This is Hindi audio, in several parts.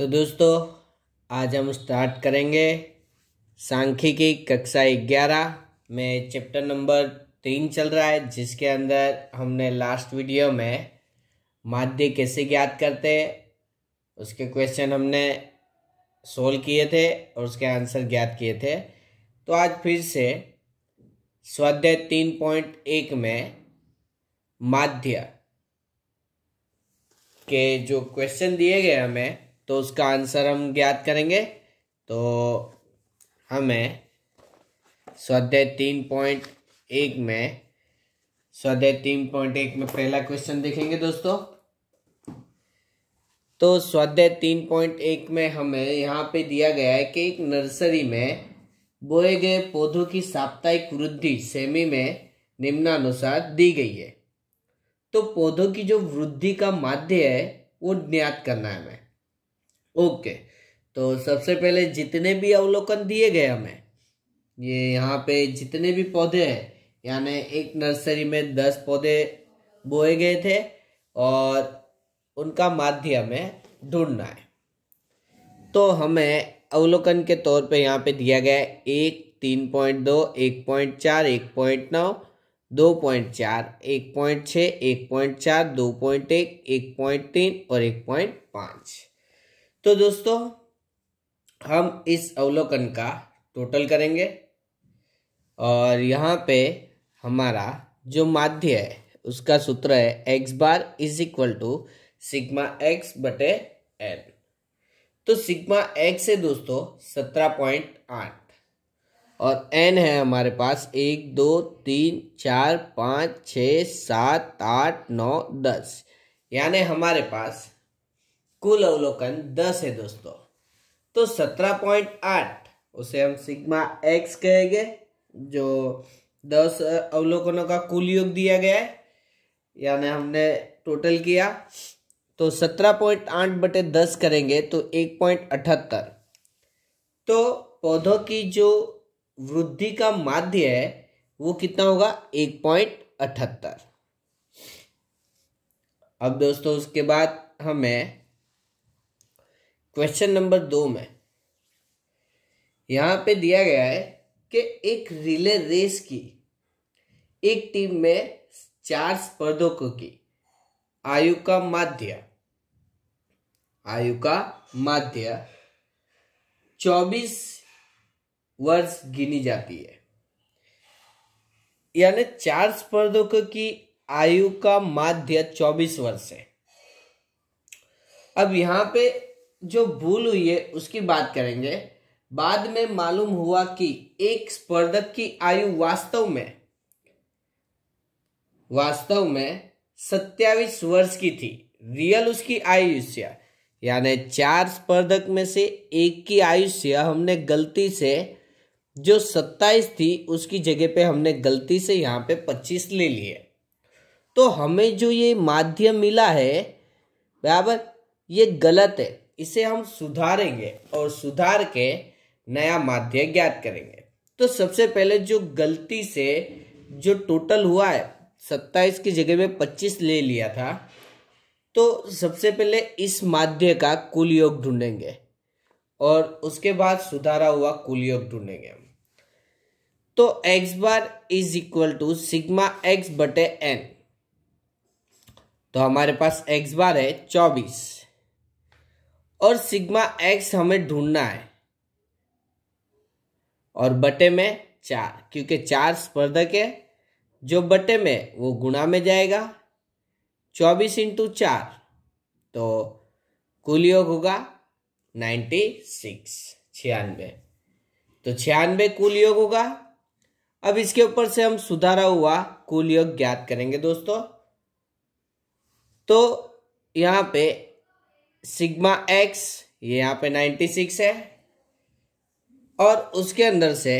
तो दोस्तों आज हम स्टार्ट करेंगे सांख्यिकी कक्षा ग्यारह में चैप्टर नंबर तीन चल रहा है जिसके अंदर हमने लास्ट वीडियो में माध्य कैसे ज्ञात करते उसके क्वेश्चन हमने सोल्व किए थे और उसके आंसर ज्ञात किए थे तो आज फिर से स्वाध्याय तीन पॉइंट एक में माध्य के जो क्वेश्चन दिए गए हमें तो उसका आंसर हम ज्ञात करेंगे तो हमें स्वाध्याय तीन पॉइंट एक में स्वाध्याय तीन पॉइंट एक में पहला क्वेश्चन देखेंगे दोस्तों तो स्वाध्याय तीन पॉइंट एक में हमें यहाँ पे दिया गया है कि एक नर्सरी में बोए गए पौधों की साप्ताहिक वृद्धि सेमी में निम्नानुसार दी गई है तो पौधों की जो वृद्धि का माध्य है वो ज्ञात करना है हमें ओके तो सबसे पहले जितने भी अवलोकन दिए गए हमें ये यहाँ पे जितने भी पौधे हैं यानी एक नर्सरी में दस पौधे बोए गए थे और उनका माध्य हमें ढूंढना है तो हमें अवलोकन के तौर पे यहाँ पे दिया गया एक तीन पॉइंट दो एक पॉइंट चार एक पॉइंट नौ दो पॉइंट चार एक पॉइंट छः एक पॉइंट चार दो पॉइंट एक एक पॉइंट तीन और एक पॉइंट पाँच तो दोस्तों हम इस अवलोकन का टोटल करेंगे और यहाँ पे हमारा जो माध्य है उसका सूत्र है x bar is equal to sigma x बटे एन तो सिग्मा एक्स है दोस्तों सत्रह पॉइंट आठ और एन है हमारे पास एक दो तीन चार पाँच छ सात आठ नौ दस यानी हमारे पास कुल अवलोकन दस है दोस्तों तो सत्रह पॉइंट आठ उसे हम सिग्मा एक्स कहेंगे जो दस अवलोकनों का कुल योग दिया गया है यानी हमने टोटल किया तो सत्रह पॉइंट आठ बटे दस करेंगे तो एक पॉइंट अठहत्तर तो पौधों की जो वृद्धि का माध्य है वो कितना होगा एक पॉइंट अठहत्तर अब दोस्तों उसके बाद हमें क्वेश्चन नंबर दो में यहां पे दिया गया है कि एक रिले रेस की एक टीम में चार स्पर्धकों की आयु का माध्य आयु का माध्य चौबीस वर्ष गिनी जाती है यानी चार स्पर्धकों की आयु का माध्य चौबीस वर्ष है अब यहाँ पे जो भूल हुई है उसकी बात करेंगे बाद में मालूम हुआ कि एक स्पर्धक की आयु वास्तव में वास्तव में सत्यावीस वर्ष की थी रियल उसकी आयुष्य यानी चार स्पर्धक में से एक की आयुष्य हमने गलती से जो सत्ताईस थी उसकी जगह पे हमने गलती से यहाँ पे पच्चीस ले लिए तो हमें जो ये माध्यम मिला है बराबर ये गलत है इसे हम सुधारेंगे और सुधार के नया माध्य ज्ञात करेंगे तो सबसे पहले जो गलती से जो टोटल हुआ है सत्ताईस की जगह में पच्चीस ले लिया था तो सबसे पहले इस माध्य का कुल योग ढूंढेंगे और उसके बाद सुधारा हुआ कुल योग ढूंढेंगे हम तो x bar is equal to sigma x बटे एन तो हमारे पास x बार है चौबीस और सिग्मा एक्स हमें ढूंढना है और बटे में चार क्योंकि चार स्पर्धक है जो बटे में वो गुणा में जाएगा चौबीस इंटू चार तो कुल योग होगा नाइन्टी सिक्स छियानवे तो छियानवे कुल योग होगा अब इसके ऊपर से हम सुधारा हुआ कुल योग ज्ञात करेंगे दोस्तों तो यहाँ पे सिग्मा एक्स ये यहाँ पे सिक्स है और उसके अंदर से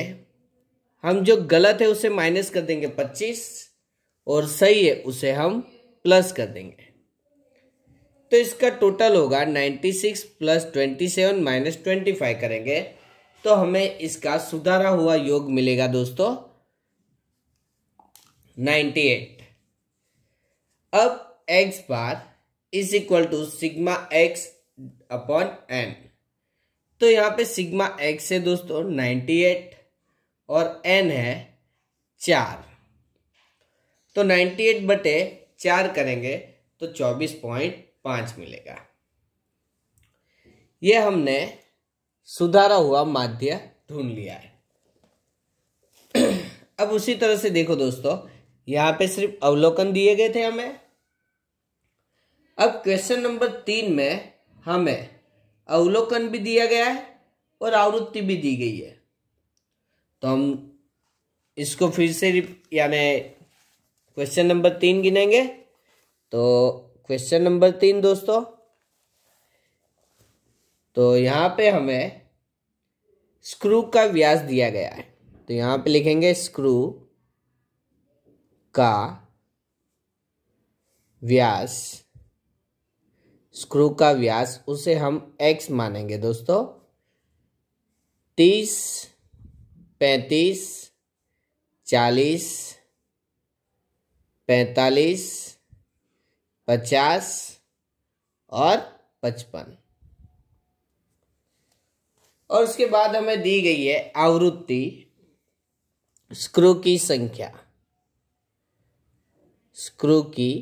हम जो गलत है उसे माइनस कर देंगे पच्चीस और सही है उसे हम प्लस कर देंगे तो इसका टोटल होगा ninety six plus twenty seven minus twenty five करेंगे तो हमें इसका सुधारा हुआ योग मिलेगा दोस्तों नाइन्टी एट अब x bar is equal to sigma x upon n तो यहाँ पे सिग्मा एक्स है दोस्तों नाइन्टी एट और एन है चार तो नाइन्टी एट बटे चार करेंगे तो चौबीस पॉइंट पांच मिलेगा यह हमने सुधारा हुआ माध्य ढूंढ लिया है अब उसी तरह से देखो दोस्तों यहां पे सिर्फ अवलोकन दिए गए थे हमें अब क्वेश्चन नंबर तीन में हमें अवलोकन भी दिया गया है और आवृत्ति भी दी गई है तो हम इसको फिर से यानी क्वेश्चन नंबर तीन गिनेंगे तो क्वेश्चन नंबर तीन दोस्तों तो यहाँ पे हमें स्क्रू का व्यास दिया गया है तो यहाँ पे लिखेंगे स्क्रू का व्यास स्क्रू का व्यास उसे हम एक्स मानेंगे दोस्तों तीस पैंतीस चालीस पैंतालीस पचास और पचपन और उसके बाद हमें दी गई है आवृत्ति स्क्रू की संख्या स्क्रू की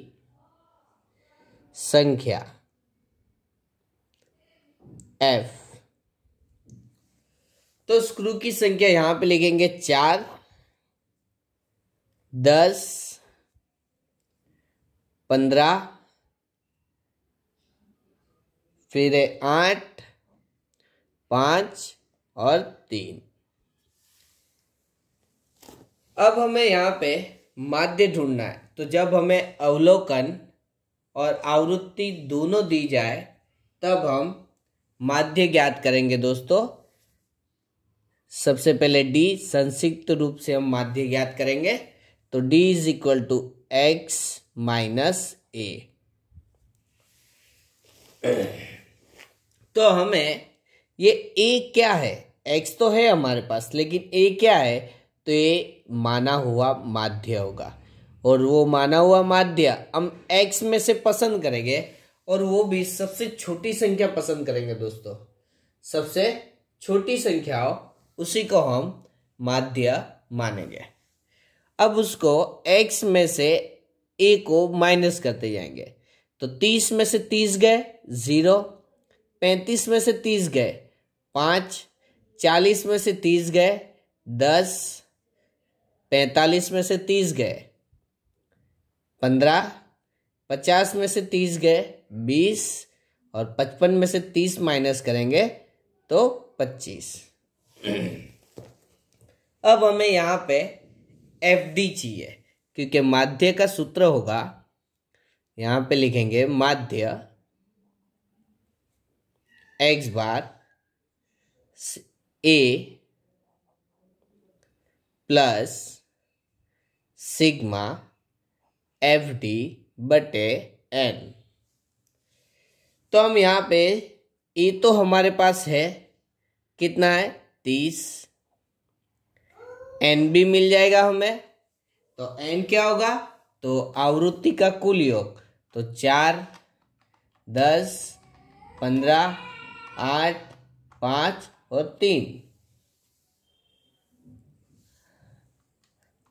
संख्या एफ तो स्क्रू की संख्या यहां पे लिखेंगे चार दस पंद्रह फिर आठ पांच और तीन अब हमें यहां पे माध्य ढूंढना है तो जब हमें अवलोकन और आवृत्ति दोनों दी जाए तब हम माध्य ज्ञात करेंगे दोस्तों सबसे पहले डी संक्षिप्त रूप से हम माध्य ज्ञात करेंगे तो d is equal to x minus a तो हमें ये ए क्या है एक्स तो है हमारे पास लेकिन ए क्या है तो ये माना हुआ माध्य होगा और वो माना हुआ माध्य हम एक्स में से पसंद करेंगे और वो भी सबसे छोटी संख्या पसंद करेंगे दोस्तों सबसे छोटी संख्या उसी को हम माध्य मानेंगे अब उसको x में से a को माइनस करते जाएंगे तो तीस में से तीस गए ज़ीरो पैंतीस में से तीस गए पाँच चालीस में से तीस गए दस 45 में से तीस गए पंद्रह पचास में से तीस गए बीस और पचपन में से तीस माइनस करेंगे तो पच्चीस अब हमें यहाँ पे एफ डी चाहिए क्योंकि माध्य का सूत्र होगा यहाँ पे लिखेंगे माध्य x bar a plus sigma f d बटे एन तो हम यहाँ पे ई तो हमारे पास है कितना है तीस एन भी मिल जाएगा हमें तो एन क्या होगा तो आवृत्ति का कुल योग तो चार दस पंद्रह आठ पाँच और तीन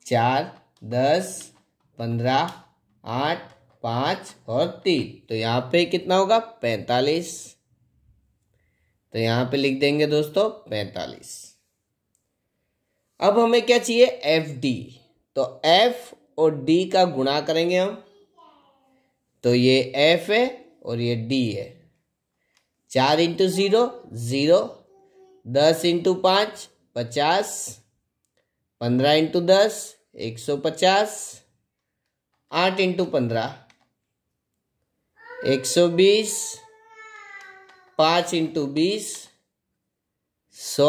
चार दस पंद्रह आठ पाँच और तीन तो यहाँ पे कितना होगा पैंतालीस तो यहाँ पे लिख देंगे दोस्तों पैंतालीस अब हमें क्या चाहिए एफ डी तो एफ और डी का गुणा करेंगे हम तो ये एफ है और ये डी है चार इंटू ज़ीरो ज़ीरो दस इंटू पाँच पचास पंद्रह इंटू दस एक सौ पचास आठ इंटू पंद्रह एक सौ बीस पाँच इंटू बीस सौ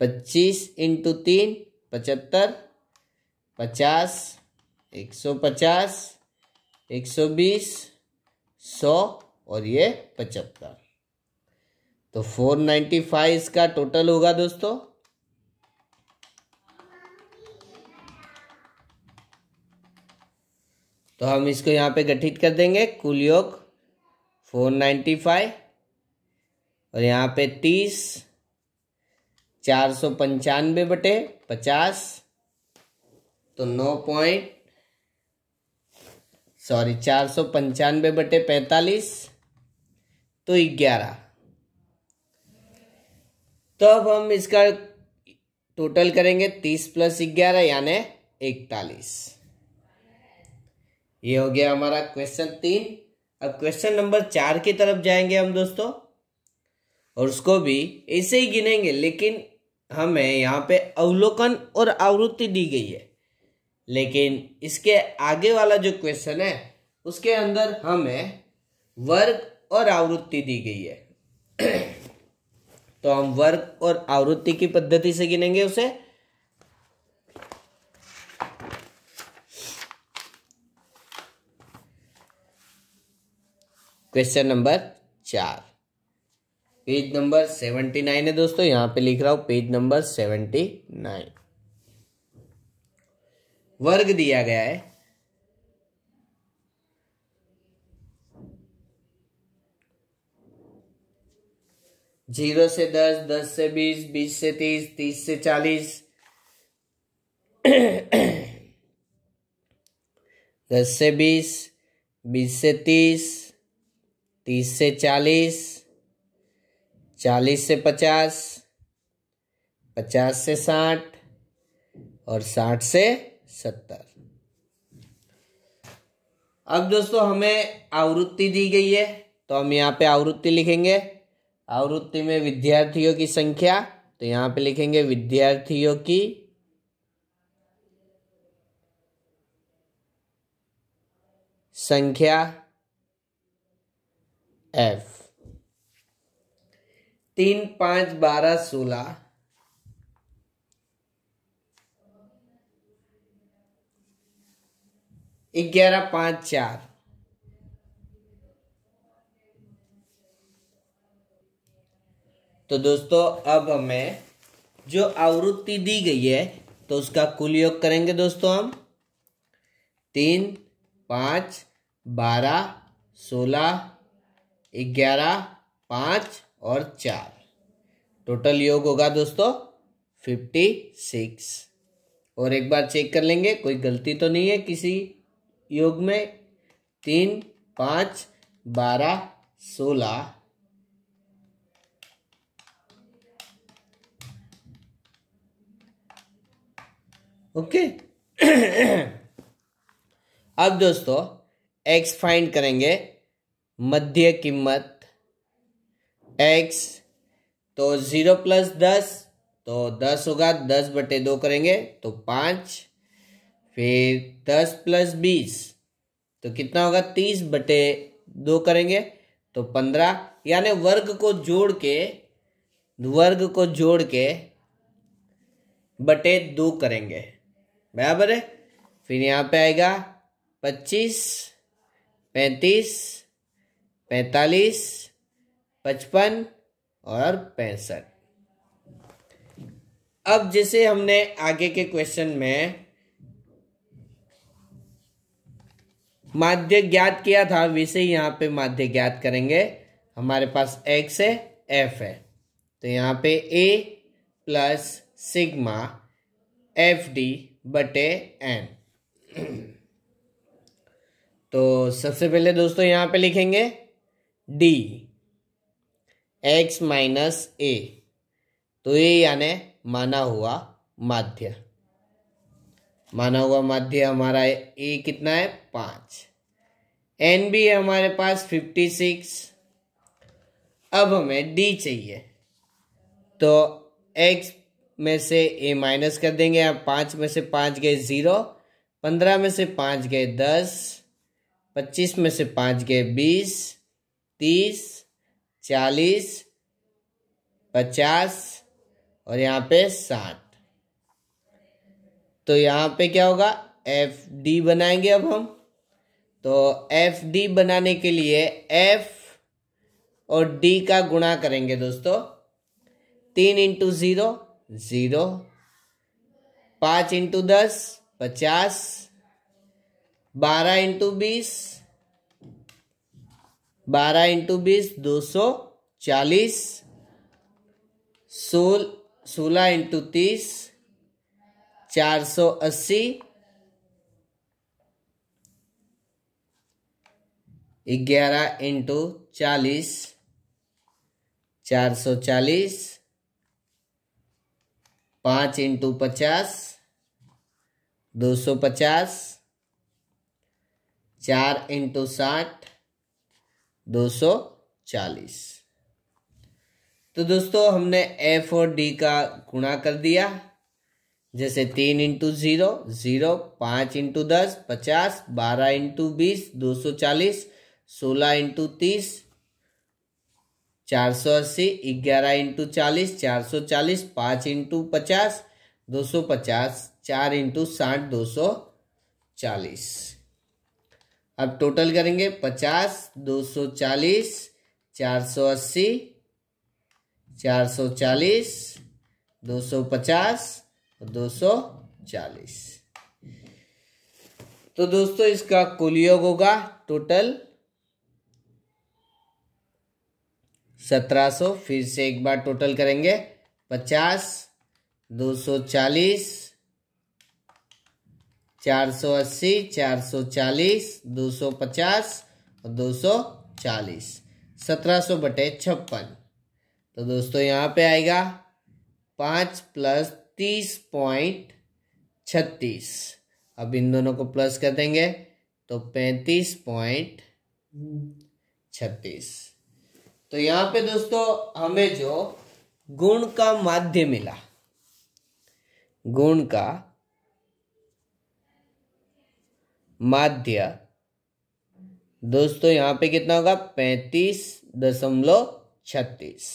पच्चीस इंटू तीन पचहत्तर पचास एक सौ पचास एक सौ बीस सौ और ये पचहत्तर तो फोर नाइन्टी फाइव इसका टोटल होगा दोस्तों तो हम इसको यहाँ पे गठित कर देंगे कुल योग फोर नाइन्टी फाइव और यहाँ पे तीस चार सौ पंचानवे बटे पचास तो नौ पॉइंट सॉरी चार सौ पंचानवे बटे पैंतालीस तो ग्यारह तो अब हम इसका टोटल करेंगे तीस प्लस ग्यारह यानी इकतालीस ये हो गया हमारा क्वेश्चन तीन अब क्वेश्चन नंबर चार की तरफ जाएंगे हम दोस्तों और उसको भी ऐसे ही गिनेंगे लेकिन हमें यहाँ पे अवलोकन और आवृत्ति दी गई है लेकिन इसके आगे वाला जो क्वेश्चन है उसके अंदर हमें वर्ग और आवृत्ति दी गई है तो हम वर्ग और आवृत्ति की पद्धति से गिनेंगे उसे क्वेश्चन नंबर चार पेज नंबर सेवेंटी नाइन है दोस्तों यहाँ पे लिख रहा हूँ पेज नंबर सेवेंटी नाइन वर्ग दिया गया है जीरो से दस दस से बीस बीस से तीस तीस से चालीस दस से बीस बीस से तीस तीस से चालीस चालीस से पचास पचास से साठ और साठ से सत्तर अब दोस्तों हमें आवृत्ति दी गई है तो हम यहाँ पे आवृत्ति लिखेंगे आवृत्ति में विद्यार्थियों की संख्या तो यहाँ पे लिखेंगे विद्यार्थियों की संख्या एफ तीन पांच बारह सोलह ग्यारह पांच चार तो दोस्तों अब हमें जो आवृत्ति दी गई है तो उसका कुल योग करेंगे दोस्तों हम तीन पांच बारह सोलह ग्यारह पाँच और चार टोटल योग होगा दोस्तों फिफ्टी सिक्स और एक बार चेक कर लेंगे कोई गलती तो नहीं है किसी योग में तीन पाँच बारह सोलह ओके अब दोस्तों एक्स फाइंड करेंगे मध्य कीमत x तो ज़ीरो प्लस दस तो दस होगा दस बटे दो करेंगे तो पाँच फिर दस प्लस बीस तो कितना होगा तीस बटे दो करेंगे तो पंद्रह यानी वर्ग को जोड़ के वर्ग को जोड़ के बटे दो करेंगे बराबर है फिर यहाँ पे आएगा पच्चीस पैंतीस पैंतालीस पचपन और पैंसठ अब जैसे हमने आगे के क्वेश्चन में माध्य ज्ञात किया था वैसे ही यहाँ पे माध्य ज्ञात करेंगे हमारे पास एक्स है एफ है तो यहाँ पे a plus sigma f d बटे एन तो सबसे पहले दोस्तों यहाँ पे लिखेंगे डी एक्स माइनस ए तो ये यानी माना हुआ माध्य माना हुआ माध्य हमारा ए कितना है पांच एन बी है हमारे पास फिफ्टी सिक्स अब हमें डी चाहिए तो एक्स में से ए माइनस कर देंगे अब पांच में से पांच गए ज़ीरो पंद्रह में से पांच गए दस पच्चीस में से पांच गए बीस तीस चालीस पचास और यहाँ पे साठ तो यहाँ पे क्या होगा एफ डी बनाएंगे अब हम तो एफ डी बनाने के लिए एफ और डी का गुणा करेंगे दोस्तों तीन इंटू ज़ीरो ज़ीरो पाँच इंटू दस पचास बारह इंटू बीस बारह इंटू बीस दो सौ चालीस सोल सोलह इंटू तीस चार सौ अस्सी ग्यारह इंटू चालीस चार सौ चालीस पाँच इंटू पचास दो सौ पचास चार इंटू साठ 240 तो दोस्तों हमने एफ और डी का गुणा कर दिया जैसे तीन इंटू जीरो जीरो पाँच इंटू दस पचास बारह इंटू बीस दो सौ चालीस सोलह इंटू तीस चार सौ अस्सी ग्यारह इंटू चालीस चार सौ चालीस पाँच इंटू पचास दो सौ पचास चार इंटू साठ दो सौ चालीस अब टोटल करेंगे पचास दो सौ चालीस चार सौ अस्सी चार सौ चालीस दो सौ पचास और दो सौ चालीस तो दोस्तों इसका कुल योग होगा टोटल सत्रह सौ फिर से एक बार टोटल करेंगे पचास दो सौ चालीस 480, 440, 250 और 240, 1700 बटे छप्पन तो दोस्तों यहाँ पे आएगा पाँच प्लस तीस पॉइंट छत्तीस अब इन दोनों को प्लस कर देंगे तो पैंतीस पॉइंट छत्तीस तो यहाँ पे दोस्तों हमें जो गुण का माध्य मिला गुण का माध्य दोस्तों यहां पे कितना होगा पैंतीस दशमलव छत्तीस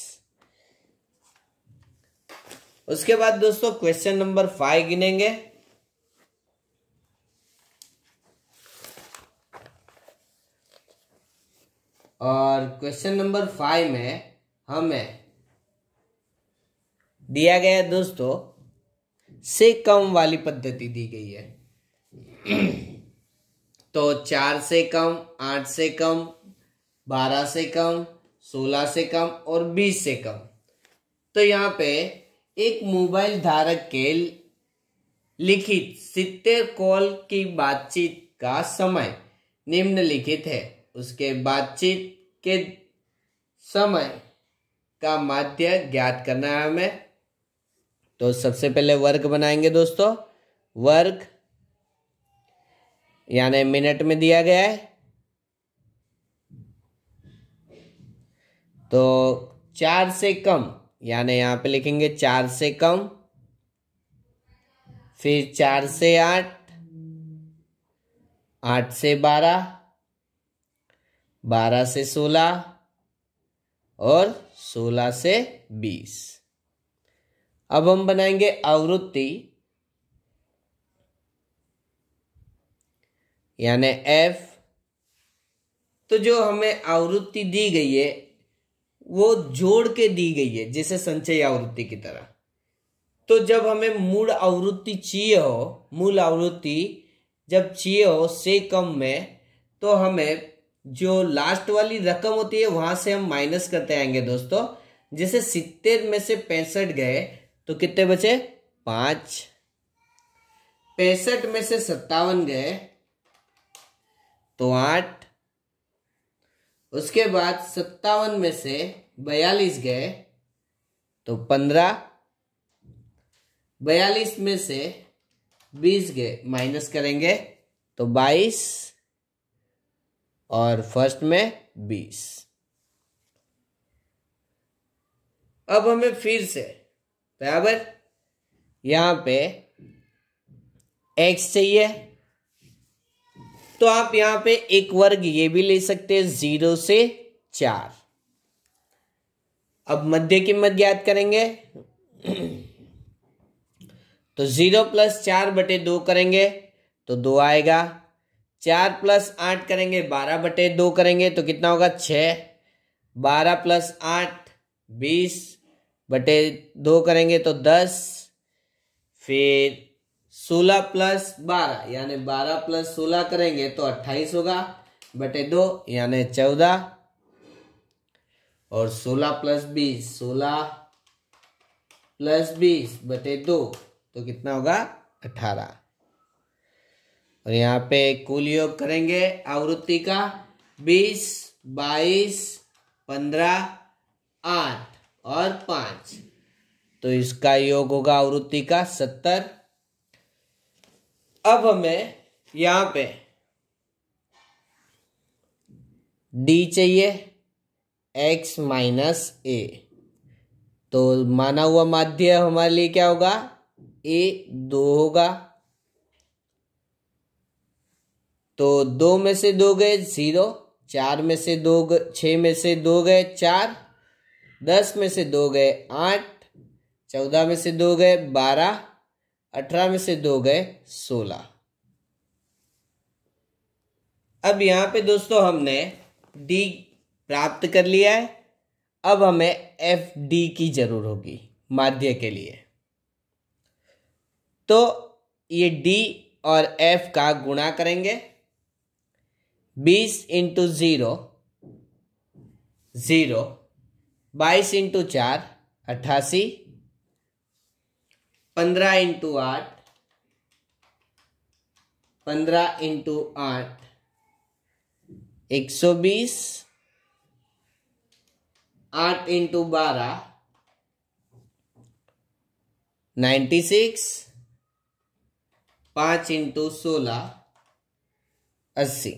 उसके बाद दोस्तों क्वेश्चन नंबर फाइव गिनेंगे और क्वेश्चन नंबर फाइव में हमें दिया गया दोस्तों से कम वाली पद्धति दी गई है तो चार से कम आठ से कम बारह से कम सोलह से कम और बीस से कम तो यहाँ पे एक मोबाइल धारक के लिखित सितर कॉल की बातचीत का समय निम्नलिखित है उसके बातचीत के समय का माध्य ज्ञात करना है हमें तो सबसे पहले वर्ग बनाएंगे दोस्तों वर्ग यानी मिनट में दिया गया है तो चार से कम यानी यहां पे लिखेंगे चार से कम फिर चार से आठ आठ से बारह बारह से सोलह और सोलह से बीस अब हम बनाएंगे आवृत्ति यानी एफ तो जो हमें आवृत्ति दी गई है वो जोड़ के दी गई है जैसे संचय आवृत्ति की तरह तो जब हमें मूल आवृत्ति चाहिए हो मूल आवृत्ति जब चाहिए हो से कम में तो हमें जो लास्ट वाली रकम होती है वहां से हम माइनस करते आएंगे दोस्तों जैसे सितर में से पैंसठ गए तो कितने बचे पांच पैंसठ में से सत्तावन गए तो आठ उसके बाद सत्तावन में से बयालीस गए तो पंद्रह बयालीस में से बीस गए माइनस करेंगे तो बाईस और फर्स्ट में बीस अब हमें फिर से बराबर यहां पे एक्स चाहिए तो आप यहां पे एक वर्ग ये भी ले सकते हैं जीरो से चार अब मध्य कीमत ज्ञात करेंगे तो जीरो प्लस चार बटे दो करेंगे तो दो आएगा चार प्लस आठ करेंगे बारह बटे दो करेंगे तो कितना होगा छ बारह प्लस आठ बीस बटे दो करेंगे तो दस फिर सोलह प्लस बारह यानी बारह प्लस सोलह करेंगे तो अट्ठाईस होगा बटे दो यानी चौदह और सोलह प्लस बीस सोलह प्लस बीस बटे दो तो कितना होगा अठारह और यहाँ पे कुल योग करेंगे आवृत्ति का बीस बाईस पंद्रह आठ और पांच तो इसका योग होगा आवृत्ति का सत्तर अब हमें यहां पे डी चाहिए एक्स माइनस ए तो माना हुआ माध्य हमारे लिए क्या होगा ए दो होगा तो दो में से दो गए जीरो चार में से दो छ में से दो गए चार दस में से दो गए आठ चौदह में से दो गए बारह अठारह में से दो गए सोलह अब यहाँ पे दोस्तों हमने डी प्राप्त कर लिया है अब हमें एफ डी की जरूर होगी माध्य के लिए तो ये डी और एफ का गुणा करेंगे बीस इंटू ज़ीरो ज़ीरो बाईस इंटू चार अट्ठासी पंद्रह इंटू आठ पंद्रह इंटू आठ एक सौ बीस आठ इंटू बारह नाइन्टी सिक्स पाँच इंटू सोलह अस्सी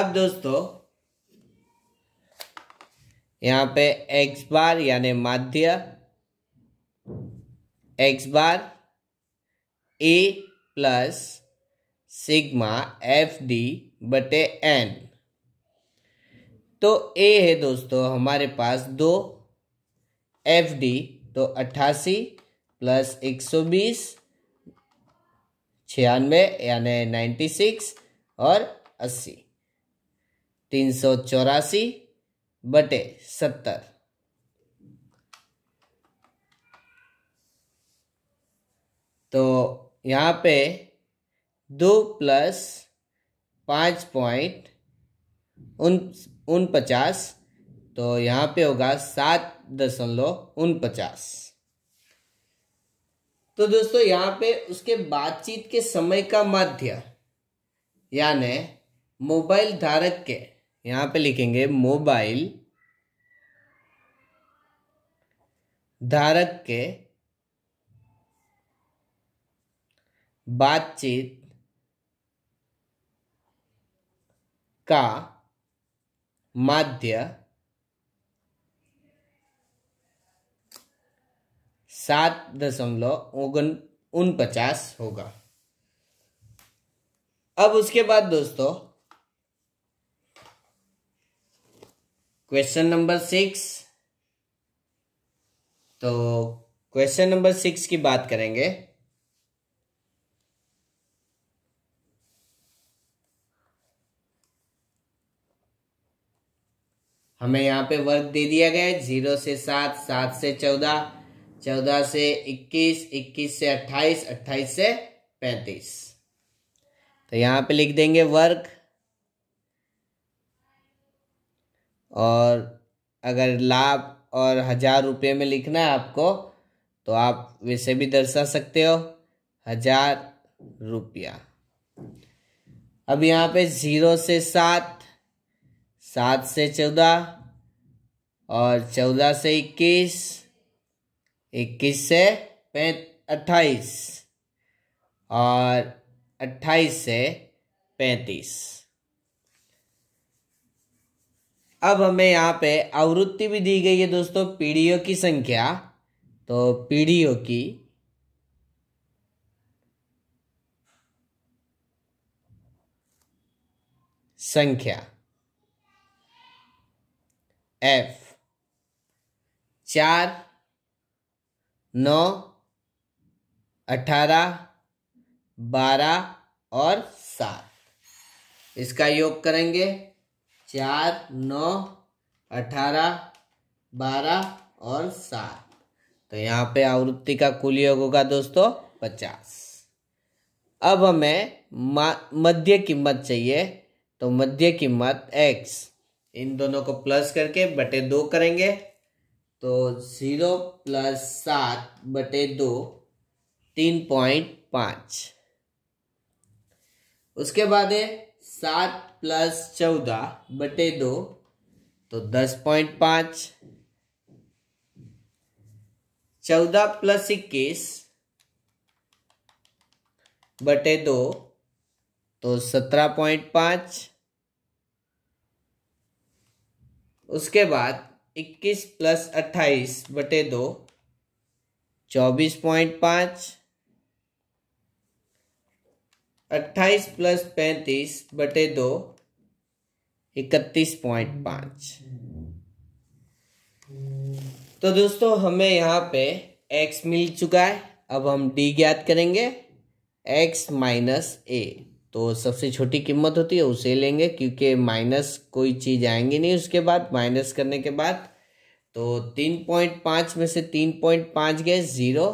अब दोस्तों यहाँ पे एक्स बार यानी माध्य x bar a plus sigma f d बटे एन तो ए है दोस्तों हमारे पास दो एफ डी तो अट्ठासी प्लस एक सौ बीस छियानवे यानी नाइन्टी सिक्स और अस्सी तीन सौ चौरासी बटे सत्तर तो यहाँ पे दो प्लस पाँच पॉइंट उन उन पचास तो यहाँ पे होगा सात दशमलव उन पचास तो दोस्तों यहाँ पे उसके बातचीत के समय का माध्य यानि मोबाइल धारक के यहाँ पे लिखेंगे मोबाइल धारक के बातचीत का माध्य सात दशमलव ओगन उनपचास होगा अब उसके बाद दोस्तों क्वेश्चन नंबर सिक्स तो क्वेश्चन नंबर सिक्स की बात करेंगे हमें यहाँ पे वर्ग दे दिया गया है जीरो से सात सात से चौदह चौदह से इक्कीस इक्कीस से अट्ठाईस अट्ठाईस से पैंतीस तो यहाँ पे लिख देंगे वर्ग और अगर लाभ और हजार रुपये में लिखना है आपको तो आप वैसे भी दर्शा सकते हो हजार रुपया अब यहाँ पे जीरो से सात सात से चौदह और चौदह से इक्कीस इक्कीस से पैंत अट्ठाईस और अट्ठाईस से पैंतीस अब हमें यहाँ पे आवृत्ति भी दी गई है दोस्तों पीढ़ियों की संख्या तो पीढ़ियों की संख्या एफ चार नौ अठारह बारह और सात इसका योग करेंगे चार नौ अठारह बारह और सात तो यहाँ पे आवृत्ति का कुल योग होगा दोस्तों पचास अब हमें मध्य कीमत चाहिए तो मध्य कीमत एक्स इन दोनों को प्लस करके बटे दो करेंगे तो जीरो प्लस सात बटे दो तीन पॉइंट पांच उसके बाद है सात प्लस चौदह बटे दो तो दस पॉइंट पांच चौदह प्लस इक्कीस बटे दो तो सत्रह पॉइंट पांच उसके बाद 21 प्लस अट्ठाईस बटे दो चौबीस पॉइंट पाँच अट्ठाईस प्लस पैंतीस बटे दो इकतीस पॉइंट पाँच तो दोस्तों हमें यहाँ पे x मिल चुका है अब हम d ज्ञात करेंगे x माइनस ए तो सबसे छोटी कीमत होती है उसे लेंगे क्योंकि माइनस कोई चीज़ आएंगी नहीं उसके बाद माइनस करने के बाद तो तीन पॉइंट पाँच में से तीन पॉइंट पाँच गए ज़ीरो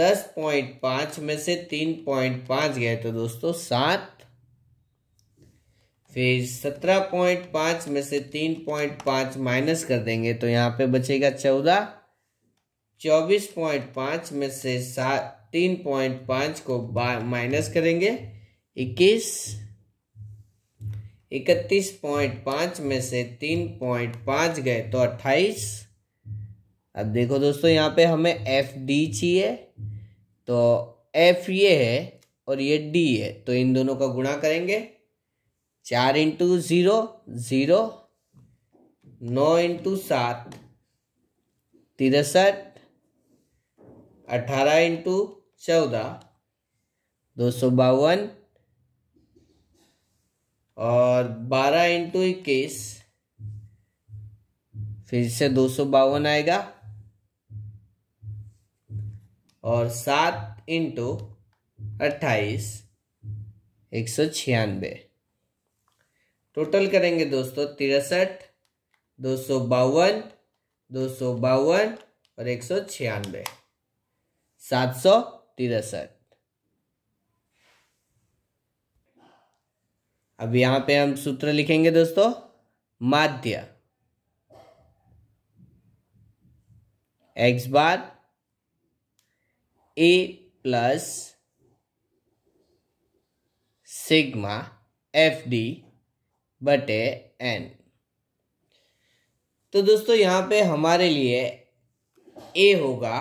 दस पॉइंट पाँच में से तीन पॉइंट पाँच गए तो दोस्तों सात फिर सत्रह पॉइंट पाँच में से तीन पॉइंट पाँच माइनस कर देंगे तो यहाँ पे बचेगा चौदह चौबीस पॉइंट पाँच में से सात तीन पॉइंट पाँच को माइनस करेंगे इक्कीस इकतीस पॉइंट पाँच में से तीन पॉइंट पाँच गए तो अट्ठाईस अब देखो दोस्तों यहाँ पे हमें एफ डी चाहिए तो एफ ये है और ये डी है तो इन दोनों का गुणा करेंगे चार इंटू ज़ीरो ज़ीरो नौ इंटू सात तिरसठ अठारह इंटू चौदह दो सौ बावन और बारह इंटू इक्कीस फिर से दो सौ बावन आएगा और सात इंटू अट्ठाईस एक सौ छियानवे टोटल करेंगे दोस्तों तिरसठ दो सौ बावन दो सौ बावन और एक सौ छियानवे सात सौ तिरसठ अब यहां पे हम सूत्र लिखेंगे दोस्तों माध्य x bar a plus sigma f d बटे एन तो दोस्तों यहां पे हमारे लिए ए होगा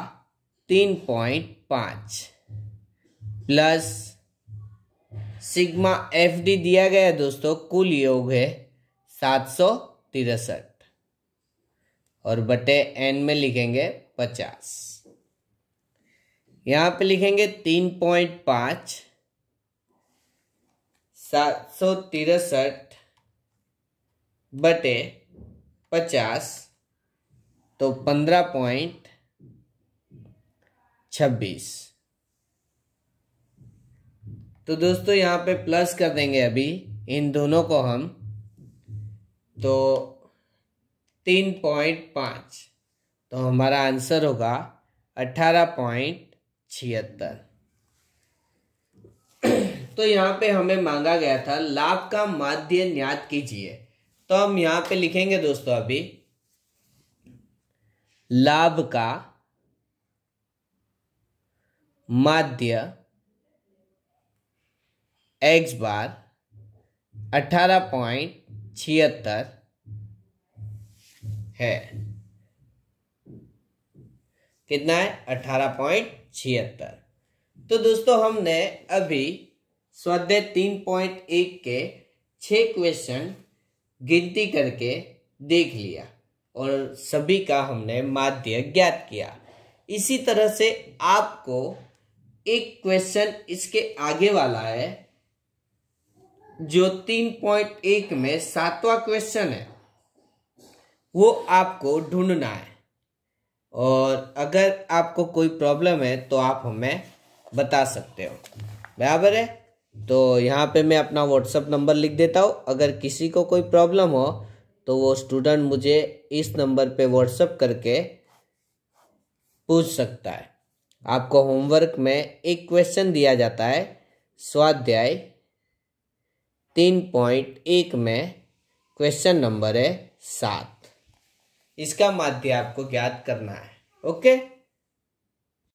तीन पॉइंट पांच प्लस सिग्मा एफ डी दिया गया है दोस्तों कुल योग है सात सौ तिरसठ और बटे एन में लिखेंगे पचास यहां पे लिखेंगे तीन पॉइंट पांच सात सौ तिरसठ बटे पचास तो पंद्रह पॉइंट छब्बीस तो दोस्तों यहाँ पे प्लस कर देंगे अभी इन दोनों को हम तो तीन पॉइंट पाँच तो हमारा आंसर होगा अठारह पॉइंट छिहत्तर तो यहाँ पे हमें मांगा गया था लाभ का माध्य ज्ञात कीजिए तो हम यहाँ पे लिखेंगे दोस्तों अभी लाभ का माध्य एक्स बार अठारह पॉइंट छिहत्तर है कितना है अठारह पॉइंट छिहत्तर तो दोस्तों हमने अभी स्वाध्याय तीन पॉइंट एक के छह क्वेश्चन गिनती करके देख लिया और सभी का हमने माध्य ज्ञात किया इसी तरह से आपको एक क्वेश्चन इसके आगे वाला है जो तीन पॉइंट एक में सातवा क्वेश्चन है वो आपको ढूंढना है और अगर आपको कोई प्रॉब्लम है तो आप हमें बता सकते हो बराबर है तो यहाँ पे मैं अपना व्हाट्सअप नंबर लिख देता हूँ अगर किसी को कोई प्रॉब्लम हो तो वो स्टूडेंट मुझे इस नंबर पे व्हाट्सअप करके पूछ सकता है आपको होमवर्क में एक क्वेश्चन दिया जाता है स्वाध्याय तीन पॉइंट एक में क्वेश्चन नंबर है सात इसका माध्य आपको ज्ञात करना है ओके